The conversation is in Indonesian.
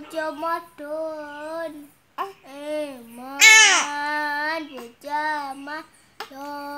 bojo modon. Ah. Eh, ah. man bojo